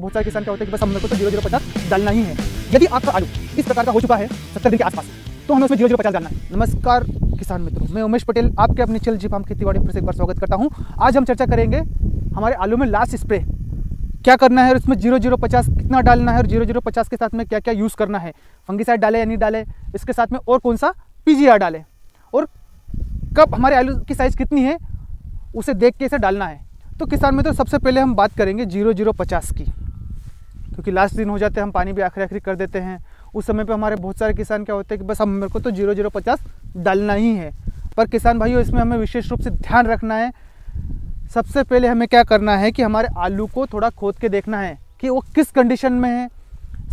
बहुत सारे किसान क्या होते हैं कि बस हम लोग को तो जीरो जीरो पचास डालना ही है यदि आपका आलू इस प्रकार का हो चुका है सत्तर दिन के आसपास तो हमें उसमें जीरो जीरो पचास डालना है नमस्कार किसान मित्रों मैं उमेश पटेल आपके अपने चल जी फार्म खेती बाड़ी फिर से एक बार स्वागत करता हूँ आज हम चर्चा करेंगे हमारे आलू में लास्ट स्प्रे क्या करना है और उसमें जीरो जीरो पचास कितना डालना है और जीरो जीरो पचास के साथ में क्या क्या यूज़ करना है फंगीसाइड डाले या नहीं डाले इसके साथ में और कौन सा पी डाले और कब हमारे आलू की साइज़ कितनी है उसे देख के इसे डालना है तो किसान मित्रों सबसे पहले हम बात करेंगे जीरो जीरो पचास की क्योंकि लास्ट दिन हो जाते हैं हम पानी भी आखिरी आखिरी कर देते हैं उस समय पे हमारे बहुत सारे किसान क्या होते हैं कि बस हम मेरे को तो जीरो जीरो पचास डालना ही है पर किसान भाइयों इसमें हमें विशेष रूप से ध्यान रखना है सबसे पहले हमें क्या करना है कि हमारे आलू को थोड़ा खोद के देखना है कि वो किस कंडीशन में है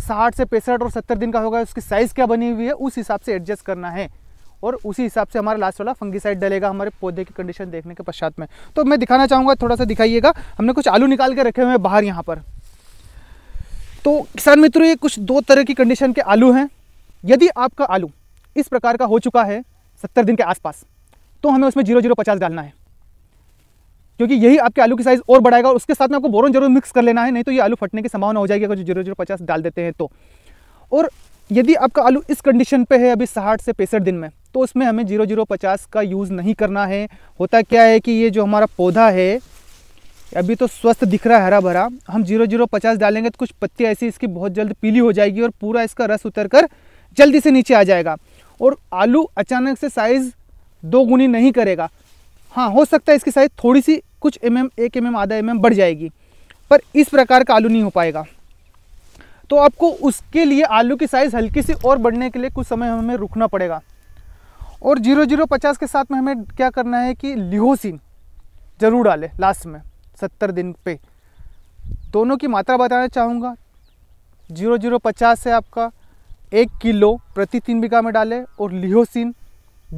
साठ से पैंसठ और सत्तर दिन का होगा उसकी साइज़ क्या बनी हुई है उस हिसाब से एडजस्ट करना है और उसी हिसाब से हमारा लास्ट वाला फंगीसाइड डलेगा हमारे पौधे की कंडीशन देखने के पश्चात में तो मैं दिखाना चाहूँगा थोड़ा सा दिखाइएगा हमने कुछ आलू निकाल के रखे हुए हैं बाहर यहाँ पर तो किसान मित्रों ये कुछ दो तरह की कंडीशन के आलू हैं यदि आपका आलू इस प्रकार का हो चुका है सत्तर दिन के आसपास तो हमें उसमें जीरो जीरो पचास डालना है क्योंकि यही आपके आलू की साइज़ और बढ़ाएगा और उसके साथ में आपको बोरन जरूर मिक्स कर लेना है नहीं तो ये आलू फटने की संभावना हो जाएगी अगर जीरो जीरो पचास डाल देते हैं तो और यदि आपका आलू इस कंडीशन पे है अभी साठ से पैंसठ दिन में तो उसमें हमें जीरो जीरो पचास का यूज़ नहीं करना है होता क्या है कि ये जो हमारा पौधा है अभी तो स्वस्थ दिख रहा है हरा भरा हम जीरो जीरो पचास डालेंगे तो कुछ पत्ती ऐसी इसकी बहुत जल्द पीली हो जाएगी और पूरा इसका रस उतर कर जल्दी से नीचे आ जाएगा और आलू अचानक से साइज़ दो गुनी नहीं करेगा हाँ हो सकता है इसकी साइज़ थोड़ी सी कुछ एम एम एक एम एम आधा एम एम बढ़ जाएगी पर इस प्रकार का आलू नहीं हो पाएगा तो आपको उसके लिए आलू की साइज़ हल्की सी और बढ़ने के लिए कुछ समय हमें रुकना पड़ेगा और जीरो जीरो पचास के साथ में हमें क्या करना है कि लिहोसिन ज़रूर डालें लास्ट में सत्तर दिन पे दोनों की मात्रा बताना चाहूँगा जीरो जीरो पचास से आपका एक किलो प्रति तीन बीघा में डालें और लिहोसिन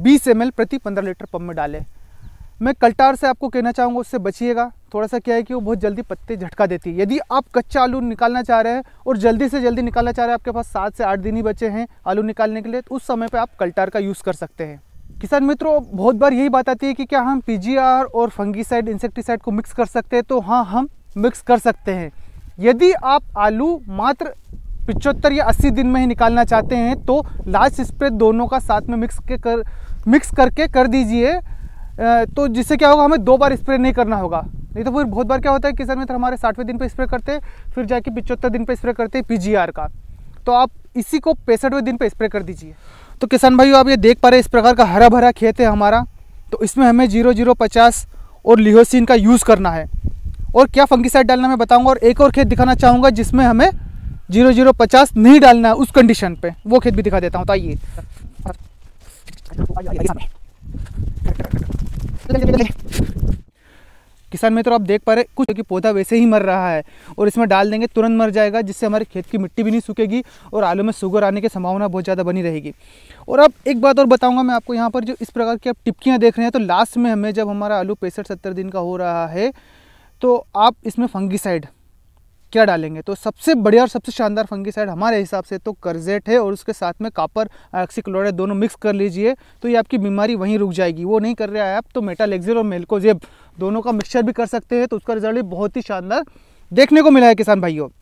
बीस एम प्रति पंद्रह लीटर पम्प में डालें मैं कल्टार से आपको कहना चाहूँगा उससे बचिएगा थोड़ा सा क्या है कि वो बहुत जल्दी पत्ते झटका देती है यदि आप कच्चा आलू निकालना चाह रहे हैं और जल्दी से जल्दी निकालना चाह रहे हैं आपके पास सात से आठ दिन ही बचे हैं आलू निकालने के लिए तो उस समय पर आप कल्टार का यूज़ कर सकते हैं किसान मित्रों बहुत बार यही बात आती है कि क्या हम पी और फंगीसाइड इंसेक्टिसाइड को मिक्स कर सकते हैं तो हाँ हम मिक्स कर सकते हैं यदि आप आलू मात्र पिचहत्तर या 80 दिन में ही निकालना चाहते हैं तो लास्ट स्प्रे दोनों का साथ में मिक्स के कर मिक्स करके कर दीजिए तो जिससे क्या होगा हमें दो बार स्प्रे नहीं करना होगा नहीं तो फिर बहुत बार क्या होता है किसान मित्र हमारे साठवें दिन पर स्प्रे करते हैं फिर जाके पिचहत्तर दिन पर स्प्रे करते हैं पी का तो आप इसी को पैंसठवें दिन पर स्प्रे कर दीजिए तो किसान भाइयों आप ये देख पा रहे इस प्रकार का हरा भरा खेत है हमारा तो इसमें हमें जीरो जीरो पचास और लिहोसिन का यूज़ करना है और क्या फंगिसाइड डालना मैं बताऊंगा और एक और खेत दिखाना चाहूँगा जिसमें हमें जीरो जीरो पचास नहीं डालना है उस कंडीशन पे वो खेत भी दिखा देता हूँ तो आइए किसान मित्र तो आप देख पा रहे कुछ कि पौधा वैसे ही मर रहा है और इसमें डाल देंगे तुरंत मर जाएगा जिससे हमारे खेत की मिट्टी भी नहीं सूखेगी और आलू में शुगर आने की संभावना बहुत ज़्यादा बनी रहेगी और अब एक बात और बताऊँगा मैं आपको यहाँ पर जो इस प्रकार की आप टिपकियाँ देख रहे हैं तो लास्ट में हमें जब हमारा आलू पैंसठ सत्तर दिन का हो रहा है तो आप इसमें फंगीसाइड क्या डालेंगे तो सबसे बढ़िया और सबसे शानदार फंगीसाइड हमारे हिसाब से तो करजेट है और उसके साथ में कापर आक्सीक्लोराइड दोनों मिक्स कर लीजिए तो ये आपकी बीमारी वहीं रुक जाएगी वो नहीं कर रहा है आप तो मेटालेक्सिल और मेल्कोजेब दोनों का मिक्सचर भी कर सकते हैं तो उसका रिजल्ट भी बहुत ही शानदार देखने को मिला है किसान भाइयों